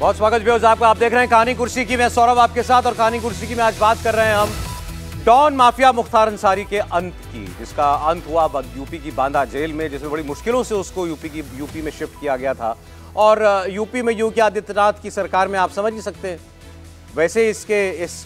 बहुत स्वागत बेहोज आपका आप देख रहे हैं कहानी कुर्सी की मैं सौरभ आपके साथ और कहानी कुर्सी की मैं आज बात कर रहे हैं हम डॉन माफिया मुख्तार अंसारी के अंत की जिसका अंत हुआ यूपी की बांदा जेल में जिसमें बड़ी मुश्किलों से उसको यूपी की यूपी में शिफ्ट किया गया था और यूपी में योगी आदित्यनाथ की सरकार में आप समझ ही सकते हैं वैसे इसके इस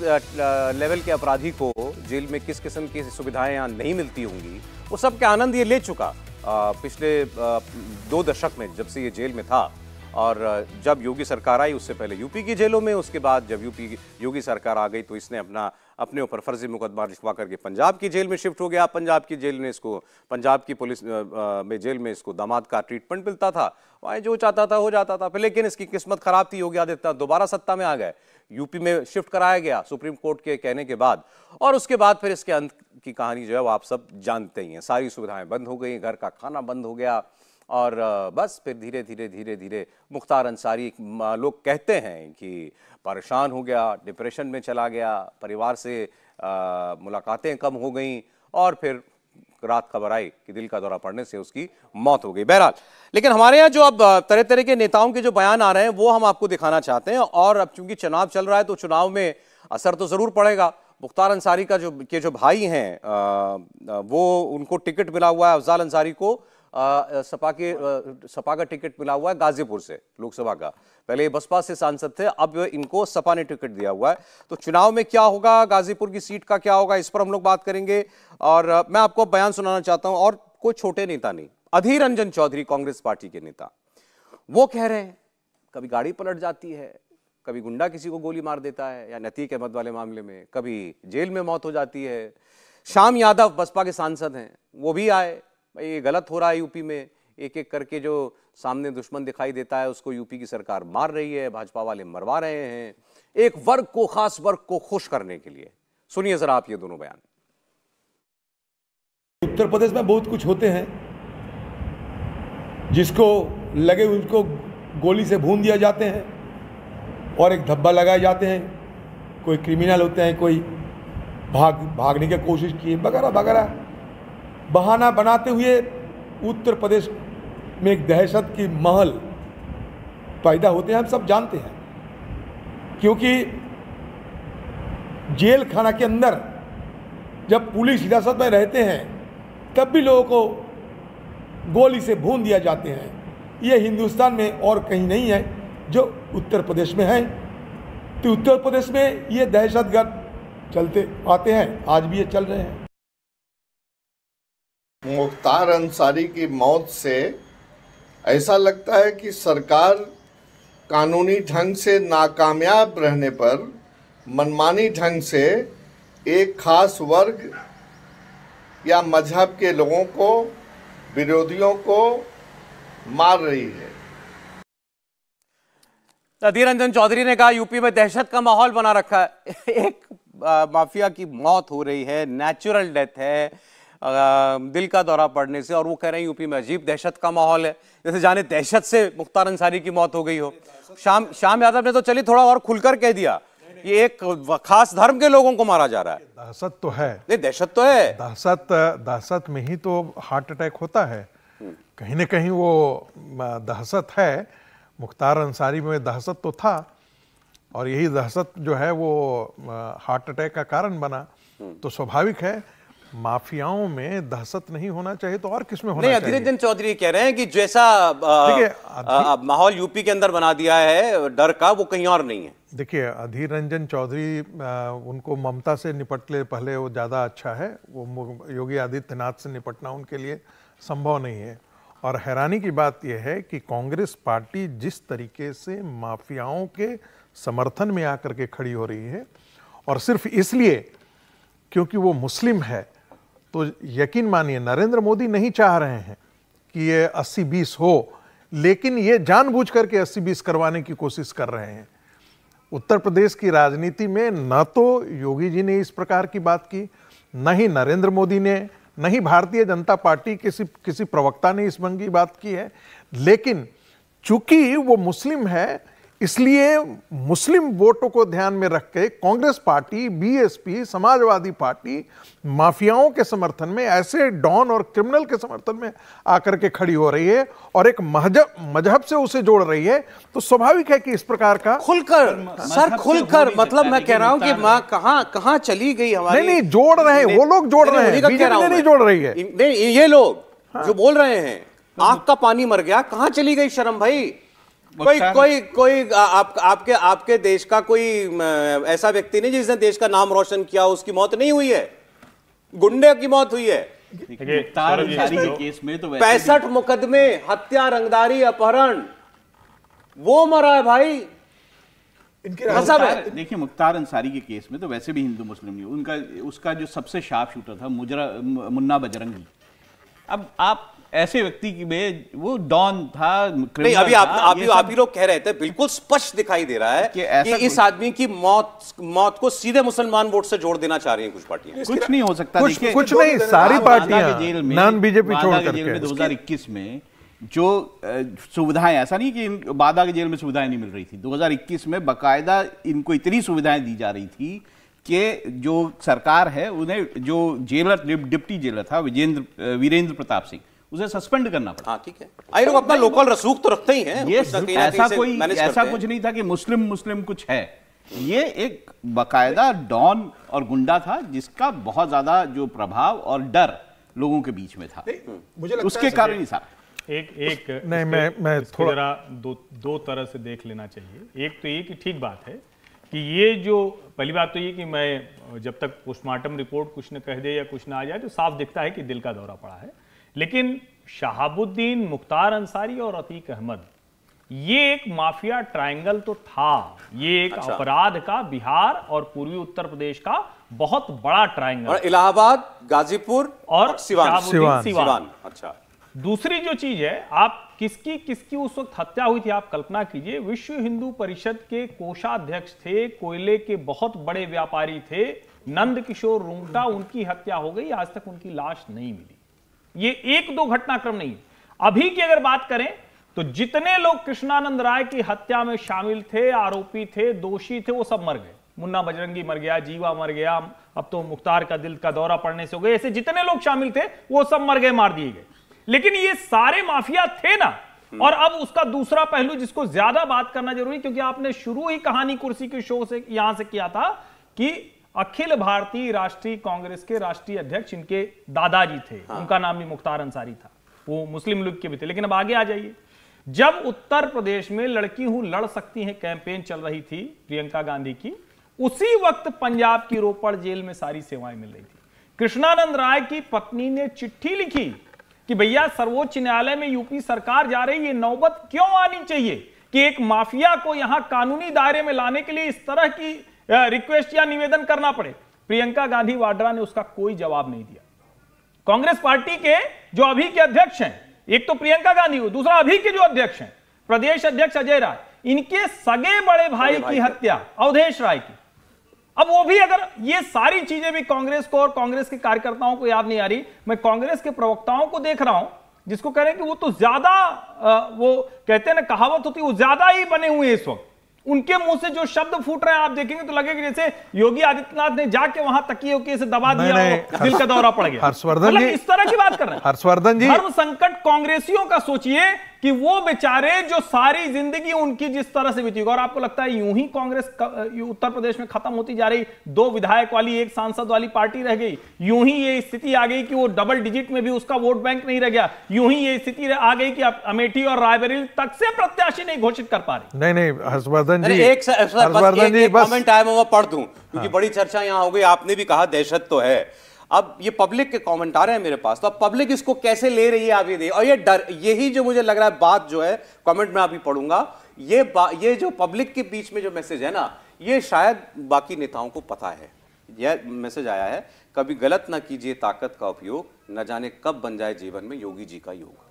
लेवल के अपराधी को जेल में किस किस्म की सुविधाएं यहाँ नहीं मिलती होंगी वो सब के आनंद ये ले चुका पिछले दो दशक में जब से ये जेल में था और जब योगी सरकार आई उससे पहले यूपी की जेलों में उसके बाद जब यूपी योगी सरकार आ गई तो इसने अपना अपने ऊपर फर्जी मुकदमा लिखवा करके पंजाब की जेल में शिफ्ट हो गया पंजाब की जेल में इसको पंजाब की पुलिस में जेल में इसको दामाद का ट्रीटमेंट मिलता था वहाँ जो चाहता था हो जाता था फिर लेकिन इसकी किस्मत खराब थी योगी आदित्यनाथ दोबारा सत्ता में आ गए यूपी में शिफ्ट कराया गया सुप्रीम कोर्ट के कहने के बाद और उसके बाद फिर इसके अंत की कहानी जो है वो आप सब जानते ही हैं सारी सुविधाएं बंद हो गई घर का खाना बंद हो गया और बस फिर धीरे धीरे धीरे धीरे मुख्तार अंसारी लोग कहते हैं कि परेशान हो गया डिप्रेशन में चला गया परिवार से मुलाकातें कम हो गई और फिर रात खबर आई कि दिल का दौरा पड़ने से उसकी मौत हो गई बहरहाल लेकिन हमारे यहाँ जो अब तरह तरह के नेताओं के जो बयान आ रहे हैं वो हम आपको दिखाना चाहते हैं और अब चूंकि चुनाव चल रहा है तो चुनाव में असर तो ज़रूर पड़ेगा मुख्तार अंसारी का जो के जो भाई हैं वो उनको टिकट मिला हुआ है अफजाल अंसारी को सपा के सपा का टिकट मिला हुआ है गाजीपुर से लोकसभा का पहले बसपा से सांसद थे अब इनको सपा ने टिकट दिया हुआ है तो चुनाव में क्या होगा गाजीपुर की सीट का क्या होगा इस पर हम लोग बात करेंगे और मैं आपको बयान सुनाना चाहता हूं और कोई छोटे नेता नहीं अधीर रंजन चौधरी कांग्रेस पार्टी के नेता वो कह रहे हैं कभी गाड़ी पलट जाती है कभी गुंडा किसी को गोली मार देता है या नतीक अहमद वाले मामले में कभी जेल में मौत हो जाती है शाम यादव बसपा के सांसद हैं वो भी आए ये गलत हो रहा है यूपी में एक एक करके जो सामने दुश्मन दिखाई देता है उसको यूपी की सरकार मार रही है भाजपा वाले मरवा रहे हैं एक वर्ग को खास वर्ग को खुश करने के लिए सुनिए जरा आप ये दोनों बयान उत्तर प्रदेश में बहुत कुछ होते हैं जिसको लगे उनको गोली से भून दिया जाते हैं और एक धब्बा लगाए जाते हैं कोई क्रिमिनल होते हैं कोई भाग भागने की कोशिश किए वगैरह वगैरह बहाना बनाते हुए उत्तर प्रदेश में एक दहशत की महल पैदा होते हैं हम सब जानते हैं क्योंकि जेल खाना के अंदर जब पुलिस हिरासत में रहते हैं तब भी लोगों को गोली से भून दिया जाते हैं ये हिंदुस्तान में और कहीं नहीं है जो उत्तर प्रदेश में है तो उत्तर प्रदेश में ये दहशतगर्द चलते आते हैं आज भी ये चल रहे हैं मुख्तार अंसारी की मौत से ऐसा लगता है कि सरकार कानूनी ढंग से नाकामयाब रहने पर मनमानी ढंग से एक खास वर्ग या मजहब के लोगों को विरोधियों को मार रही है अधीर रंजन चौधरी ने कहा यूपी में दहशत का माहौल बना रखा है एक माफिया की मौत हो रही है नेचुरल डेथ है दिल का दौरा पड़ने से और वो कह रहे हैं यूपी में अजीब दहशत का माहौल है जैसे जाने दहशत से मुख्तार अंसारी की मौत हो गई हो शाम शाम यादव ने तो चलिए थोड़ा और खुलकर कह दिया ये एक खास धर्म के लोगों को मारा जा रहा है दहशत तो है नहीं दहशत तो है दहशत दहशत में ही तो हार्ट अटैक होता है हम्म। कहीं ना कहीं वो दहशत है मुख्तार अंसारी में दहशत तो था और यही दहशत जो है वो हार्ट अटैक का कारण बना हम्म। तो स्वाभाविक है माफियाओं में दहशत नहीं होना चाहिए तो और किसमें होना नहीं अधीर रंजन चौधरी कह रहे हैं कि जैसा माहौल यूपी के अंदर बना दिया है डर का वो कहीं और नहीं है देखिए अधीर रंजन चौधरी उनको ममता से निपटने पहले वो ज़्यादा अच्छा है वो योगी आदित्यनाथ से निपटना उनके लिए संभव नहीं है और हैरानी की बात यह है कि कांग्रेस पार्टी जिस तरीके से माफियाओं के समर्थन में आकर के खड़ी हो रही है और सिर्फ इसलिए क्योंकि वो मुस्लिम है तो यकीन मानिए नरेंद्र मोदी नहीं चाह रहे हैं कि ये अस्सी बीस हो लेकिन ये जानबूझ करके अस्सी बीस करवाने की कोशिश कर रहे हैं उत्तर प्रदेश की राजनीति में न तो योगी जी ने इस प्रकार की बात की न ही नरेंद्र मोदी ने न ही भारतीय जनता पार्टी किसी किसी प्रवक्ता ने इस भंग की बात की है लेकिन चूंकि वो मुस्लिम है इसलिए मुस्लिम वोटों को ध्यान में रख के Congress party BSP Samajwadi party माफियाओं के समर्थन में ऐसे डॉन और क्रिमिनल के समर्थन में आकर के खड़ी हो रही है और एक मजहब मजहब से उसे जोड़ रही है तो स्वाभाविक है कि इस प्रकार का खुलकर सर खुलकर मतलब मैं कह रहा हूं कि माँ कहा कहा चली गई हमारी नहीं नहीं जोड़ रहे वो लोग जोड़ रहे हैं नहीं जोड़ रही है ये लोग हाँ। जो बोल रहे हैं हाँ। आग का पानी मर गया कहाँ चली गई शर्म भाई कोई कोई कोई आप, आपके आपके देश का कोई ऐसा व्यक्ति नहीं जिसने देश का नाम रोशन किया उसकी मौत नहीं हुई है गुंडे की मौत हुई है केस में तो पैंसठ मुकदमे हत्या रंगदारी अपहरण वो मरा है भाई देखिए मुख्तार अंसारी के केस में तो वैसे भी हिंदू मुस्लिम नहीं उनका उसका जो सबसे शार्प शूटर था मुजरा मुन्ना बजरंगी अब आप ऐसे व्यक्ति की में वो डॉन था नहीं अभी आप आप ही आप ही लोग कह रहे थे बिल्कुल स्पष्ट दिखाई दे रहा है कि, कि इस आदमी की मौत मौत को सीधे मुसलमान वोट से जोड़ देना चाह रही है कुछ पार्टियां कुछ नहीं हो सकता कुछ, कुछ नहीं सारी पार्टियां नॉन बीजेपी छोड़ करके दो हजार इक्कीस में जो सुविधाएं ऐसा नहीं कि बादा के जेल में सुविधाएं नहीं मिल रही थी 2021 में बकायदा इनको इतनी सुविधाएं दी जा रही थी कि जो सरकार है उन्हें जो जेलर डिप्टी जेलर था विजेंद्र वीरेंद्र प्रताप सिंह उसे सस्पेंड करना पड़ा हाँ ठीक है आई लोग अपना लोकल रसूख तो रखते ही हैं ये ऐसा कोई ऐसा कुछ नहीं था कि मुस्लिम मुस्लिम कुछ है ये एक बकायदा डॉन और गुंडा था जिसका बहुत ज्यादा जो प्रभाव और डर लोगों के बीच में था मुझे लगता उसके कारण ही था एक एक नहीं मैं मैं थोड़ा दो दो तरह से देख लेना चाहिए एक तो ये कि ठीक बात है कि ये जो पहली बात तो ये कि मैं जब तक पोस्टमार्टम रिपोर्ट कुछ न कह दे या कुछ ना आ जाए तो साफ दिखता है कि दिल का दौरा पड़ा है लेकिन शहाबुद्दीन मुख्तार अंसारी और अतीक अहमद ये एक माफिया ट्रायंगल तो था ये एक अच्छा। अपराध का बिहार और पूर्वी उत्तर प्रदेश का बहुत बड़ा ट्रायंगल और इलाहाबाद गाजीपुर और सिवान सिवान, सिवान अच्छा दूसरी जो चीज है आप किसकी किसकी उस वक्त हत्या हुई थी आप कल्पना कीजिए विश्व हिंदू परिषद के कोषाध्यक्ष थे कोयले के बहुत बड़े व्यापारी थे नंद किशोर रूंगटा उनकी हत्या हो गई आज तक उनकी लाश नहीं मिली ये एक दो घटनाक्रम नहीं अभी की अगर बात करें तो जितने लोग कृष्णानंद राय की हत्या में शामिल थे आरोपी थे दोषी थे वो सब मर गए मुन्ना बजरंगी मर गया जीवा मर गया अब तो मुख्तार का दिल का दौरा पड़ने से हो गए ऐसे जितने लोग शामिल थे वो सब मर गए मार दिए गए लेकिन ये सारे माफिया थे ना और अब उसका दूसरा पहलू जिसको ज्यादा बात करना जरूरी क्योंकि आपने शुरू ही कहानी कुर्सी के शो से यहां से किया था कि अखिल भारतीय राष्ट्रीय कांग्रेस के राष्ट्रीय अध्यक्ष इनके दादाजी थे हाँ। उनका नाम भी मुख्तार अंसारी था वो मुस्लिम लीग के भी थे लेकिन अब आगे आ जाइए जब उत्तर प्रदेश में लड़की हूं लड़ सकती है कैंपेन चल रही थी प्रियंका गांधी की उसी वक्त पंजाब की रोपड़ जेल में सारी सेवाएं मिल रही थी कृष्णानंद राय की पत्नी ने चिट्ठी लिखी कि भैया सर्वोच्च न्यायालय में यूपी सरकार जा रही है नौबत क्यों आनी चाहिए कि एक माफिया को यहां कानूनी दायरे में लाने के लिए इस तरह की रिक्वेस्ट या निवेदन करना पड़े प्रियंका गांधी वाड्रा ने उसका कोई जवाब नहीं दिया कांग्रेस पार्टी के जो अभी के अध्यक्ष हैं एक तो प्रियंका गांधी हो दूसरा अभी के जो अध्यक्ष हैं प्रदेश अध्यक्ष अजय राय इनके सगे बड़े भाई, भाई की हत्या अवधेश राय की अब वो भी अगर ये सारी चीजें भी कांग्रेस को और कांग्रेस के कार्यकर्ताओं को याद नहीं आ रही मैं कांग्रेस के प्रवक्ताओं को देख रहा हूं जिसको कह रहे हैं कि वो तो ज्यादा वो कहते हैं ना कहावत होती है वो ज्यादा ही बने हुए हैं इस वक्त उनके मुंह से जो शब्द फूट रहे हैं आप देखेंगे तो लगेगा जैसे योगी आदित्यनाथ ने जाके वहां तक के इसे दबा दिया हो दिल का दौरा पड़ गया हर्षवर्धन मतलब इस तरह की बात कर रहे हैं हर्षवर्धन जी धर्म संकट कांग्रेसियों का सोचिए कि वो बेचारे जो सारी जिंदगी उनकी जिस तरह से बीती और आपको लगता है यूं ही कांग्रेस उत्तर प्रदेश में खत्म होती जा रही दो विधायक वाली एक सांसद वाली पार्टी रह गई यूं ही ये स्थिति आ गई कि वो डबल डिजिट में भी उसका वोट बैंक नहीं रह गया यूं ही ये स्थिति आ गई कि अमेठी और रायबरेली तक से प्रत्याशी नहीं घोषित कर पा रहे नहीं नहीं हर्षवर्धन जी एक कमेंट आया मैं पढ़ दू क्योंकि हाँ। बड़ी चर्चा यहाँ हो गई आपने भी कहा दहशत तो है अब ये पब्लिक के कमेंट आ रहे हैं मेरे पास तो अब पब्लिक इसको कैसे ले रही है आप ये और ये डर यही जो मुझे लग रहा है बात जो है कमेंट में आप ही पढ़ूंगा ये ये जो पब्लिक के बीच में जो मैसेज है ना ये शायद बाकी नेताओं को पता है यह मैसेज आया है कभी गलत ना कीजिए ताकत का उपयोग न जाने कब बन जाए जीवन में योगी जी का योग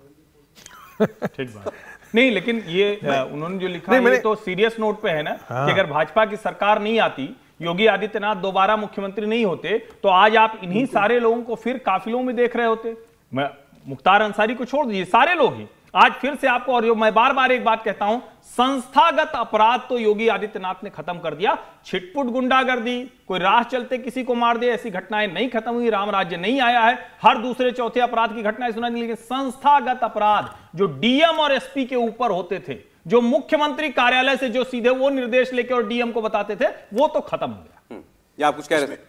ठीक बात नहीं लेकिन ये उन्होंने जो लिखा है तो सीरियस नोट पे है ना हाँ। कि अगर भाजपा की सरकार नहीं आती योगी आदित्यनाथ दोबारा मुख्यमंत्री नहीं होते तो आज आप इन्हीं सारे लोगों को फिर काफिलों में देख रहे होते मैं मुख्तार अंसारी को छोड़ दीजिए सारे लोग ही आज फिर से आपको और मैं बार बार एक बात कहता हूं संस्थागत अपराध तो योगी आदित्यनाथ ने खत्म कर दिया छिटपुट गुंडागर्दी कोई राह चलते किसी को मार दे ऐसी घटनाएं नहीं खत्म हुई राम राज्य नहीं आया है हर दूसरे चौथे अपराध की घटनाएं सुनाई लेकिन संस्थागत अपराध जो डीएम और एसपी के ऊपर होते थे जो मुख्यमंत्री कार्यालय से जो सीधे वो निर्देश लेके और डीएम को बताते थे वो तो खत्म हो गया हम्म, या आप कुछ कह रहे थे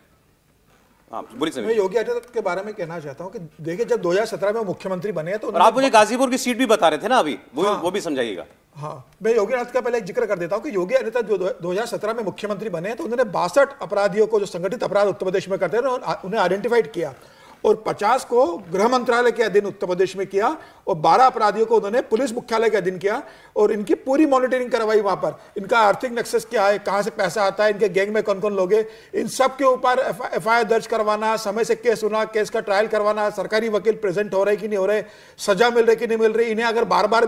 हाँ, मैं योगी आदित्यनाथ के बारे में कहना चाहता हूँ कि देखिए जब 2017 में मुख्यमंत्री बने तो आप मुझे गाजीपुर की सीट भी बता रहे थे ना अभी वो हाँ, वो भी समझाइएगा हाँ मैं योगी आदित्यनाथ का पहले एक जिक्र कर देता हूँ कि योगी आदित्यनाथ जो 2017 में मुख्यमंत्री बने तो उन्होंने बासठ अपराधियों को जो संगठित अपराध उत्तर प्रदेश में करते थे उन्हें आइडेंटिफाइड किया और 50 को गृह मंत्रालय के अधीन उत्तर प्रदेश में किया और 12 अपराधियों को उन्होंने पुलिस मुख्यालय के अधीन किया और इनकी पूरी मॉनिटरिंग करवाई वहां पर इनका आर्थिक नक्सेस क्या है कहां से पैसा आता है इनके गैंग में कौन कौन लोग हैं इन सब के ऊपर एफ दर्ज करवाना समय से केस होना केस का ट्रायल करवाना सरकारी वकील प्रेजेंट हो रहे कि नहीं हो रहे सजा मिल रही कि नहीं मिल रही इन्हें अगर बार बार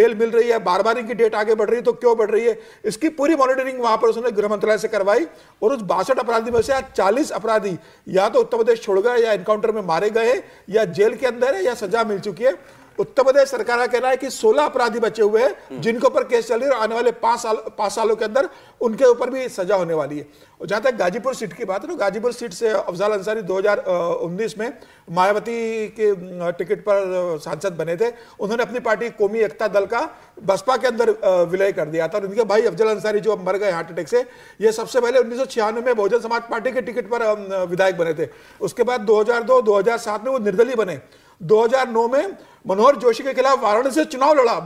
बेल मिल रही है बार बार इनकी डेट आगे बढ़ रही है तो क्यों बढ़ रही है इसकी पूरी मॉनिटरिंग वहां पर उसने गृह मंत्रालय से करवाई और उस बासठ अपराधी में से चालीस अपराधी या तो उत्तर प्रदेश छोड़ गए या इनकाउंटर में मारे गए या जेल के अंदर है या सजा मिल चुकी है उत्तर प्रदेश सरकार का कहना है कि 16 अपराधी बचे हुए हैं हम्म। जिनके ऊपर केस चल रही है आने वाले पांच साल पांच सालों के अंदर उनके ऊपर भी सजा होने वाली है और जहां तक गाजीपुर सीट की बात है तो गाजीपुर सीट से अफजाल अंसारी 2019 में मायावती के टिकट पर सांसद बने थे उन्होंने अपनी पार्टी कौमी एकता दल का बसपा के अंदर विलय कर दिया था और उनके भाई अफजल अंसारी जो मर गए हार्ट अटैक से ये सबसे पहले उन्नीस में बहुजन समाज पार्टी के टिकट पर विधायक बने थे उसके बाद 2002 2007 में वो निर्दलीय बने 2009 में मनोहर जोशी के खिलाफ वाराणसी से चुनाव लड़ा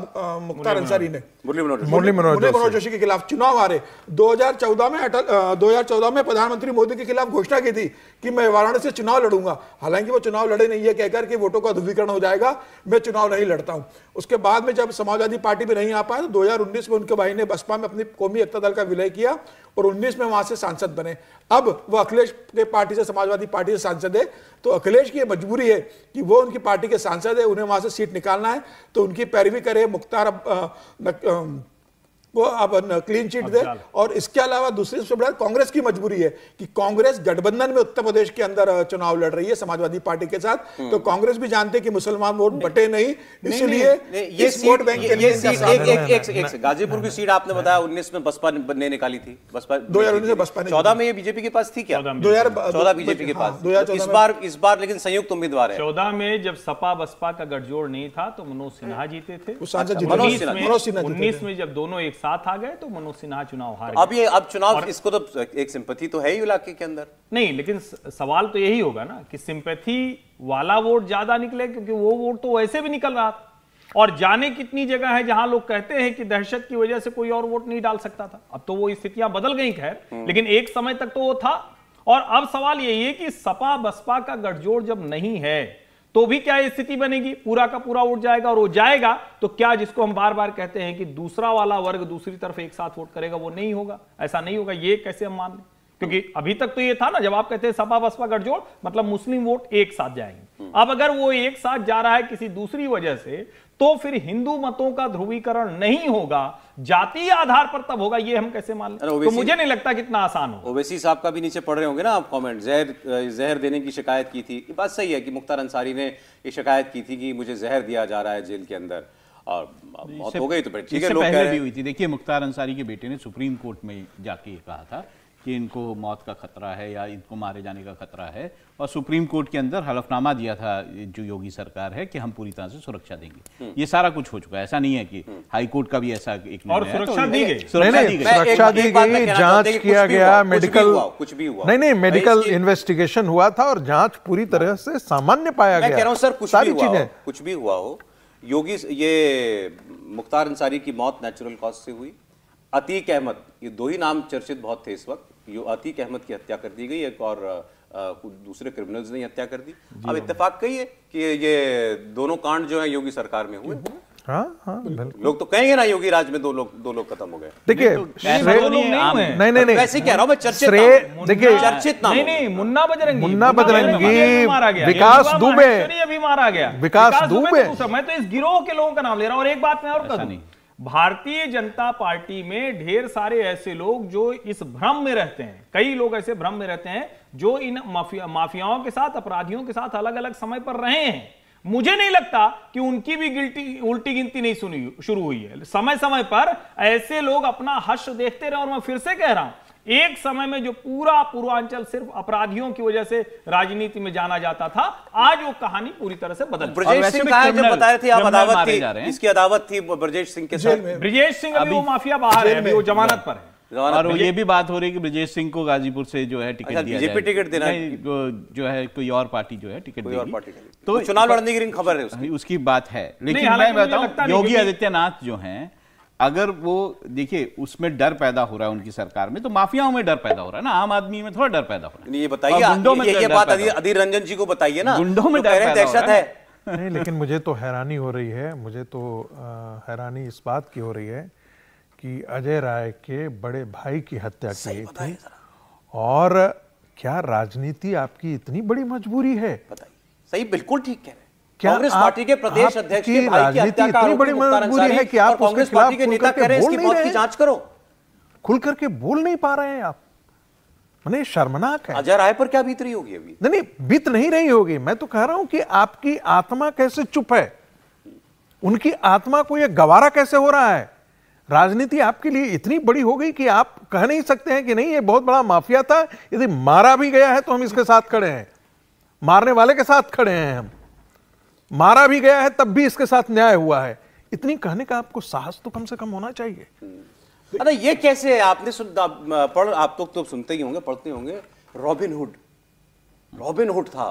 मुख्तार अंसारी ने मुरली मनोहर जोशी के खिलाफ चुनाव हारे 2014 में अटल चौदह में प्रधानमंत्री मोदी के खिलाफ घोषणा की थी कि मैं वाराणसी से चुनाव लड़ूंगा हालांकि वो चुनाव लड़े नहीं है कहकर कि वोटों का ध्रुवीकरण हो जाएगा मैं चुनाव नहीं लड़ता हूँ उसके बाद में जब समाजवादी पार्टी में नहीं आ पाया तो दो में उनके भाई ने बसपा में अपनी कौमी एकता दल का विलय किया और उन्नीस में वहां से सांसद बने अब वो अखिलेश के पार्टी से समाजवादी पार्टी से सांसद है तो अखिलेश की मजबूरी है कि वो उनकी पार्टी के सांसद है उन्हें वहां से से सीट निकालना है तो उनकी पैरवी करे मुख्तार वो आप क्लीन चिट दे और इसके अलावा दूसरी सबसे बड़ा कांग्रेस की मजबूरी है कि कांग्रेस गठबंधन में उत्तर प्रदेश के अंदर चुनाव लड़ रही है समाजवादी पार्टी के साथ हम्म। तो कांग्रेस भी जानते हैं कि मुसलमान वोट बटे नहीं इसलिए ये वोट बैंक गाजीपुर की सीट आपने बताया उन्नीस में बसपा ने निकाली थी बसपा दो हजार उन्नीस में बसपा चौदह में ये बीजेपी के पास थी क्या दो हजार चौदह बीजेपी के हाँ, पास दो हजार इस बार इस बार लेकिन संयुक्त उम्मीदवार है चौदह में जब सपा बसपा का गठजोड़ नहीं था तो मनोज सिन्हा जीते थे अच्छा, मनोज सिन्हा उन्नीस में जब दोनों एक साथ आ गए तो मनोज सिन्हा चुनाव हार अब ये अब चुनाव इसको तो एक सिंपथी तो है ही इलाके के अंदर नहीं लेकिन सवाल तो यही होगा ना कि सिंपथी वाला वोट ज्यादा निकले क्योंकि वो वोट तो वैसे भी निकल रहा था और जाने कितनी जगह है जहां लोग कहते हैं कि दहशत की वजह से कोई और वोट नहीं डाल सकता था अब तो वो स्थितियां बदल गई खैर हम्म। लेकिन एक समय तक तो वो था और अब सवाल यही है कि सपा बसपा का गठजोड़ जब नहीं है तो भी क्या स्थिति बनेगी पूरा का पूरा उठ जाएगा और वो जाएगा तो क्या जिसको हम बार बार कहते हैं कि दूसरा वाला वर्ग दूसरी तरफ एक साथ वोट करेगा वो नहीं होगा ऐसा नहीं होगा ये कैसे हम मान लें क्योंकि अभी तक तो ये था ना जब आप कहते हैं सपा बसपा गठजोड़ मतलब मुस्लिम वोट एक साथ जाएंगे हम्म। अब अगर वो एक साथ जा रहा है किसी दूसरी वजह से तो फिर हिंदू मतों का ध्रुवीकरण नहीं होगा जातीय आधार पर तब होगा ये हम कैसे मान लें तो मुझे नहीं लगता कितना आसान हो ओवैसी साहब का भी नीचे पढ़ रहे होंगे ना आप कमेंट जहर जहर देने की शिकायत की थी बात सही है कि मुख्तार अंसारी ने ये शिकायत की थी कि मुझे जहर दिया जा रहा है जेल के अंदर और मौत हो गई तो ठीक है लोग हुई थी देखिए मुख्तार अंसारी के बेटे ने सुप्रीम कोर्ट में जाके कहा था कि इनको मौत का खतरा है या इनको मारे जाने का खतरा है और सुप्रीम कोर्ट के अंदर हलफनामा दिया था जो योगी सरकार है कि हम पूरी तरह से सुरक्षा देंगे हम्म। ये सारा कुछ हो चुका है ऐसा नहीं है कि हम्म। हाई कोर्ट का भी ऐसा एक और सुरक्षा तो दी गई सुरक्षा दी गई जांच किया गया मेडिकल कुछ भी हुआ नहीं नहीं मेडिकल इन्वेस्टिगेशन हुआ था और जांच पूरी तरह से सामान्य पाया गया सर कुछ सारी चीजें कुछ भी हुआ हो योगी ये मुख्तार अंसारी की मौत नेचुरल कॉज से हुई अतीक अहमद ये दो ही नाम चर्चित बहुत थे इस वक्त यो अतीक अहमद की हत्या कर दी गई एक और दूसरे क्रिमिनल्स ने हत्या कर दी अब हाँ। इत्तेफाक कही है कि ये दोनों कांड जो है योगी सरकार में हुए हम्म, हाँ, हाँ, लोग तो कहेंगे ना योगी राज में दो लोग दो लोग खत्म हो गए देखिए तो, तो नहीं नहीं नहीं वैसे कह रहा हूँ चर्चित देखिए चर्चित नहीं नहीं मुन्ना बजरंगी मुन्ना बजरंगी विकास दुबे अभी मारा गया विकास दुबे तो मैं तो इस गिरोह के लोगों का नाम ले रहा हूँ और एक बात में और कह भारतीय जनता पार्टी में ढेर सारे ऐसे लोग जो इस भ्रम में रहते हैं कई लोग ऐसे भ्रम में रहते हैं जो इन माफिया माफियाओं के साथ अपराधियों के साथ अलग अलग समय पर रहे हैं मुझे नहीं लगता कि उनकी भी गिल्टी उल्टी गिनती नहीं सुनी शुरू हुई है समय समय पर ऐसे लोग अपना हर्ष देखते रहे और मैं फिर से कह रहा हूं एक समय में जो पूरा पूर्वांचल सिर्फ अपराधियों की वजह से राजनीति में जाना जाता था आज वो कहानी पूरी तरह से बदल थी सिंह अभी माफिया बाहर है जमानत पर और ये भी बात हो रही है कि ब्रजेश सिंह को गाजीपुर से जो है टिकट अच्छा, दिया बीजेपी टिकट देना जो है कोई और पार्टी जो है टिकट देगी पार्टी तो चुनाव लड़ने की खबर है उसकी बात है लेकिन मैं बताऊं योगी आदित्यनाथ जो है अगर वो देखिए उसमें डर पैदा हो रहा है उनकी सरकार में तो माफियाओं में डर पैदा हो रहा है ना आम आदमी में थोड़ा डर पैदा हो रहा है ये बताइए गुंडों में ये, ये बात अधीर रंजन जी को बताइए ना गुंडों में डर दहशत है नहीं लेकिन मुझे तो हैरानी हो रही है मुझे तो हैरानी इस बात की हो रही है कि अजय राय के बड़े भाई की हत्या की गई थी और क्या राजनीति आपकी इतनी बड़ी मजबूरी है बताइए सही बिल्कुल ठीक है कांग्रेस पार्टी के प्रदेश अध्यक्ष के भाई की हत्या बड़ी मजबूरी है कि आप कांग्रेस पार्टी के नेता कह रहे हैं इसकी मौत की जांच करो खुल करके बोल नहीं पा रहे हैं आप मैंने शर्मनाक है अजय राय पर क्या बीत रही होगी अभी नहीं बीत नहीं रही होगी मैं तो कह रहा हूं कि आपकी आत्मा कैसे चुप है उनकी आत्मा को यह गवारा कैसे हो रहा है राजनीति आपके लिए इतनी बड़ी हो गई कि आप कह नहीं सकते हैं कि नहीं ये बहुत बड़ा माफिया था यदि मारा भी गया है तो हम इसके साथ खड़े हैं मारने वाले के साथ खड़े हैं हम मारा भी गया है तब भी इसके साथ न्याय हुआ है इतनी कहने का आपको साहस तो कम से कम होना चाहिए अरे ये कैसे है आपने सुन पढ़ आप तो, तो सुनते ही होंगे पढ़ते होंगे रॉबिन हुड रॉबिन हुड था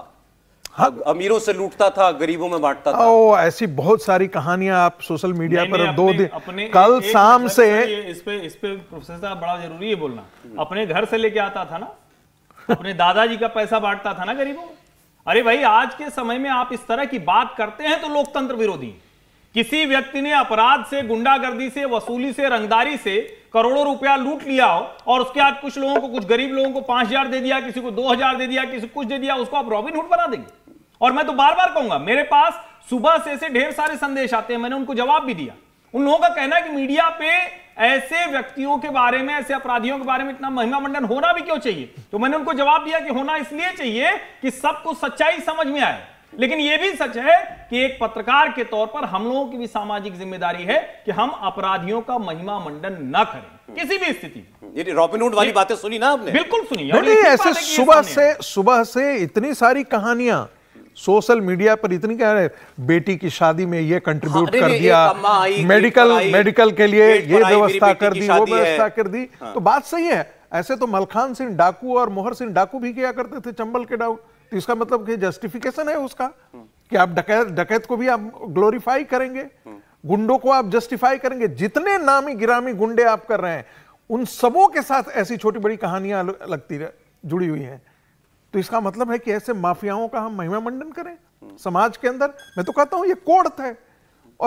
हाँ अमीरों से लूटता था गरीबों में बांटता था ओ ऐसी बहुत सारी कहानियां आप सोशल मीडिया पर अपने, दो दिन अपने कल मतलब शाम से इस पे इस पे प्रोफेसर बड़ा जरूरी है बोलना अपने घर से लेके आता था ना अपने दादाजी का पैसा बांटता था ना गरीबों अरे भाई आज के समय में आप इस तरह की बात करते हैं तो लोकतंत्र विरोधी किसी व्यक्ति ने अपराध से गुंडागर्दी से वसूली से रंगदारी से करोड़ों रुपया लूट लिया हो और उसके बाद कुछ लोगों को कुछ गरीब लोगों को पांच हजार दे दिया किसी को दो हजार दे दिया किसी को कुछ दे दिया उसको आप रॉबिनहुड बना देंगे और मैं तो बार बार कहूंगा मेरे पास सुबह से ऐसे ढेर सारे संदेश आते हैं मैंने उनको जवाब भी दिया उन लोगों का कहना है कि मीडिया पे ऐसे व्यक्तियों के बारे में ऐसे अपराधियों के बारे में इतना महिमा मंडन होना भी क्यों चाहिए तो मैंने उनको जवाब दिया कि होना इसलिए चाहिए कि सबको सच्चाई समझ में आए लेकिन यह भी सच है कि एक पत्रकार के तौर पर हम लोगों की भी सामाजिक जिम्मेदारी है कि हम अपराधियों का महिमा मंडन न करें किसी भी स्थिति रॉबिनहुड वाली बातें सुनी ना आपने बिल्कुल सुनी ऐसे सुबह से सुबह से इतनी सारी कहानियां सोशल मीडिया पर इतनी कह रहे बेटी की शादी में ये कंट्रीब्यूट हाँ, कर दिया मेडिकल मेडिकल के लिए ये व्यवस्था कर दी वो व्यवस्था कर दी तो बात सही है ऐसे तो मलखान सिंह डाकू और मोहर सिंह डाकू भी किया करते थे चंबल के डाकू तो इसका मतलब कि जस्टिफिकेशन है उसका कि आप डकैत डकैत को भी आप ग्लोरीफाई करेंगे गुंडों को आप जस्टिफाई करेंगे जितने नामी गिरामी गुंडे आप कर रहे हैं उन सबों के साथ ऐसी छोटी बड़ी कहानियां लगती जुड़ी हुई हैं तो इसका मतलब है कि ऐसे माफियाओं का हम महिमा मंडन करें समाज के अंदर मैं तो कहता हूं ये कोड़ है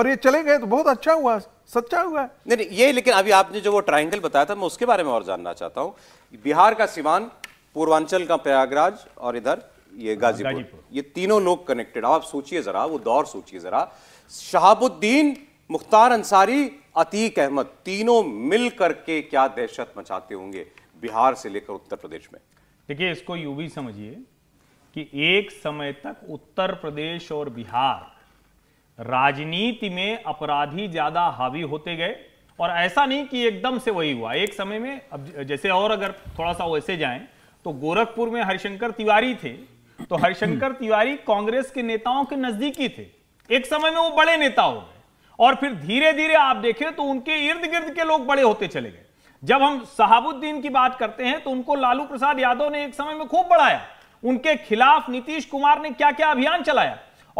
और ये चले गए तो बहुत अच्छा हुआ सच्चा हुआ नहीं नहीं ये लेकिन अभी आपने जो वो ट्रायंगल बताया था मैं उसके बारे में और जानना चाहता हूं बिहार का सिवान पूर्वांचल का प्रयागराज और इधर ये गाजीपुर। ये तीनों लोग कनेक्टेड आप सोचिए जरा वो दौर सोचिए जरा शहाबुद्दीन मुख्तार अंसारी अतीक अहमद तीनों मिल करके क्या दहशत मचाते होंगे बिहार से लेकर उत्तर प्रदेश में देखिए इसको भी समझिए कि एक समय तक उत्तर प्रदेश और बिहार राजनीति में अपराधी ज्यादा हावी होते गए और ऐसा नहीं कि एकदम से वही हुआ एक समय में अब जैसे और अगर थोड़ा सा वैसे जाएं तो गोरखपुर में हरिशंकर तिवारी थे तो हरिशंकर तिवारी कांग्रेस के नेताओं के नजदीकी थे एक समय में वो बड़े नेता हो गए और फिर धीरे धीरे आप देखें तो उनके इर्द गिर्द के लोग बड़े होते चले गए जब हम शहाबुद्दीन की बात करते हैं तो उनको लालू प्रसाद यादव ने एक समय में खूब बढ़ाया उनके खिलाफ नीतीश कुमार ने क्या क्या अभियान चलाया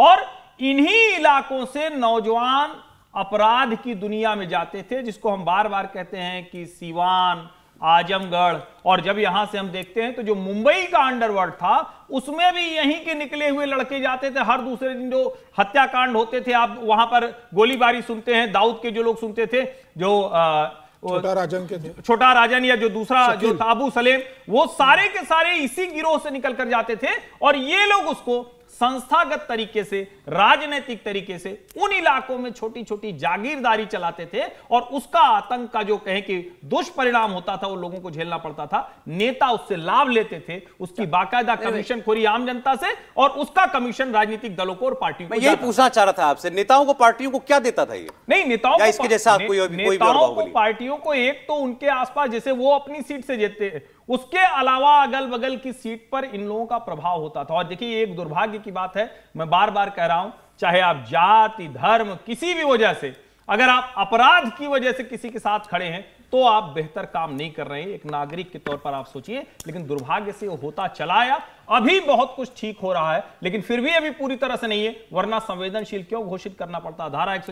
और इन्हीं इलाकों से नौजवान अपराध की दुनिया में जाते थे जिसको हम बार बार कहते हैं कि सीवान आजमगढ़ और जब यहां से हम देखते हैं तो जो मुंबई का अंडरवर्ल्ड था उसमें भी यहीं के निकले हुए लड़के जाते थे हर दूसरे दिन जो हत्याकांड होते थे आप वहां पर गोलीबारी सुनते हैं दाऊद के जो लोग सुनते थे जो आ, छोटा राजन के थे छोटा राजन या जो दूसरा जो ताबू सलेम वो सारे के सारे इसी गिरोह से निकल कर जाते थे और ये लोग उसको संस्थागत तरीके से राजनीतिक तरीके से उन इलाकों में छोटी छोटी जागीरदारी चलाते थे और उसका आतंक का जो कहें कि दुष्परिणाम होता था वो लोगों को झेलना पड़ता था नेता उससे लाभ लेते थे उसकी अच्छा। बाकायदा कमीशन खोरी आम जनता से और उसका कमीशन राजनीतिक दलों को और पार्टियों को यही पूछना चाह रहा था आपसे नेताओं को पार्टियों को क्या देता था ये नहीं नेताओं को जैसा नेताओं को पार्टियों को एक तो उनके आसपास जैसे वो अपनी सीट से जीतते उसके अलावा अगल बगल की सीट पर इन लोगों का प्रभाव होता था और देखिए एक दुर्भाग्य की बात है मैं बार बार कह रहा हूं चाहे आप जाति धर्म किसी भी वजह से अगर आप अपराध की वजह से किसी के साथ खड़े हैं तो आप बेहतर काम नहीं कर रहे हैं एक नागरिक के तौर पर आप सोचिए लेकिन दुर्भाग्य से होता चलाया अभी बहुत कुछ ठीक हो रहा है लेकिन फिर भी अभी पूरी तरह से नहीं है वरना संवेदनशील क्यों घोषित करना पड़ता धारा एक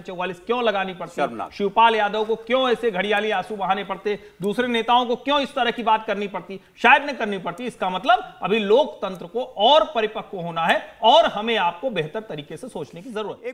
क्यों लगानी पड़ती शिवपाल यादव को क्यों ऐसे घड़ियाली आंसू बहाने पड़ते दूसरे नेताओं को क्यों इस तरह की बात करनी पड़ती शायद नहीं करनी पड़ती इसका मतलब अभी लोकतंत्र को और परिपक्व होना है और हमें आपको बेहतर तरीके से सोचने की जरूरत